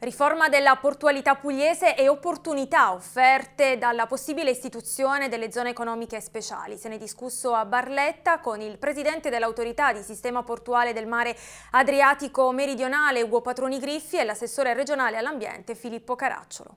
Riforma della portualità pugliese e opportunità offerte dalla possibile istituzione delle zone economiche speciali. Se ne è discusso a Barletta con il presidente dell'autorità di sistema portuale del mare Adriatico meridionale Ugo Patroni Griffi e l'assessore regionale all'ambiente Filippo Caracciolo.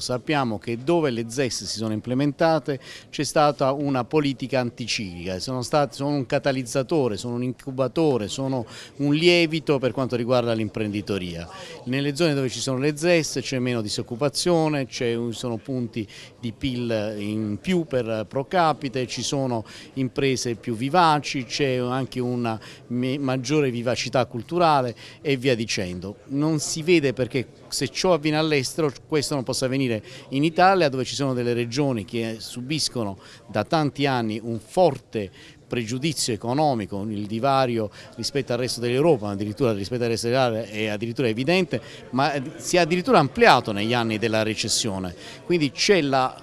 Sappiamo che dove le ZES si sono implementate c'è stata una politica anticiclica, sono, sono un catalizzatore, sono un incubatore, sono un lievito per quanto riguarda l'imprenditoria. Nelle zone dove ci sono le ZES c'è meno disoccupazione, ci sono punti di PIL in più per pro capite, ci sono imprese più vivaci, c'è anche una maggiore vivacità culturale e via dicendo. Non si vede perché se ciò avviene all'estero questo non possa avvenire avvenire in Italia dove ci sono delle regioni che subiscono da tanti anni un forte pregiudizio economico, il divario rispetto al resto dell'Europa, addirittura rispetto al resto dell'area è addirittura evidente, ma si è addirittura ampliato negli anni della recessione. Quindi c'è la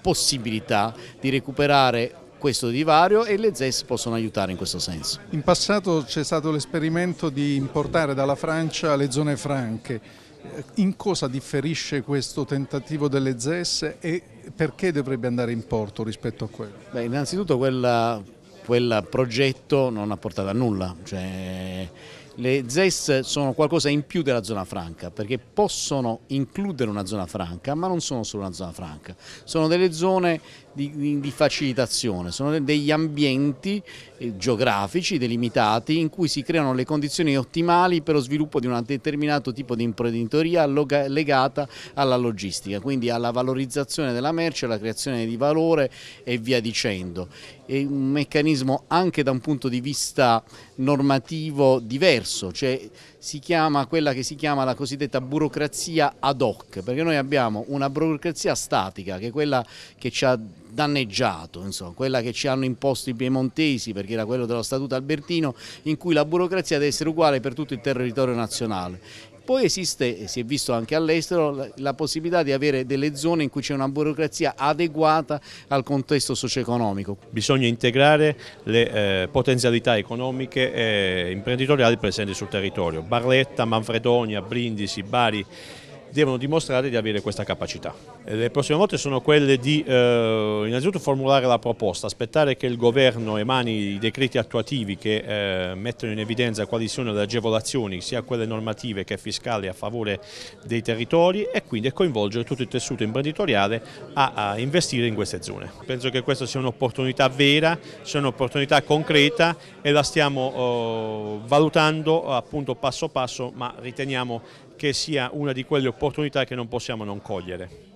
possibilità di recuperare questo divario e le ZES possono aiutare in questo senso. In passato c'è stato l'esperimento di importare dalla Francia le zone franche. In cosa differisce questo tentativo delle ZES e perché dovrebbe andare in porto rispetto a quello? Beh, innanzitutto quel progetto non ha portato a nulla, cioè, le ZES sono qualcosa in più della zona franca perché possono includere una zona franca ma non sono solo una zona franca, sono delle zone di, di, facilitazione, sono degli ambienti eh, geografici delimitati in cui si creano le condizioni ottimali per lo sviluppo di un determinato tipo di imprenditoria legata alla logistica, quindi alla valorizzazione della merce, alla creazione di valore e via dicendo. È un meccanismo anche da un punto di vista normativo diverso diverso, cioè si chiama quella che si chiama la cosiddetta burocrazia ad hoc, perché noi abbiamo una burocrazia statica che è quella che ci ha danneggiato, insomma, quella che ci hanno imposto i piemontesi perché era quello dello Statuto Albertino, in cui la burocrazia deve essere uguale per tutto il territorio nazionale. Poi esiste, si è visto anche all'estero, la, possibilità di avere delle zone in cui c'è una burocrazia adeguata al contesto socio-economico. Bisogna integrare le eh, potenzialità economiche e imprenditoriali presenti sul territorio. Barletta, Manfredonia, Brindisi, Bari devono dimostrare di avere questa capacità. Le prossime volte sono quelle di eh, innanzitutto formulare la proposta, aspettare che il governo emani i decreti attuativi che eh, mettono in evidenza quali sono le agevolazioni, sia quelle normative che fiscali a favore dei territori e quindi coinvolgere tutto il tessuto imprenditoriale a, a investire in queste zone. Penso che questa sia un'opportunità vera, sia un'opportunità concreta e la stiamo eh, valutando appunto passo passo ma riteniamo che sia una di quelle opportunità opportunità che non possiamo non cogliere.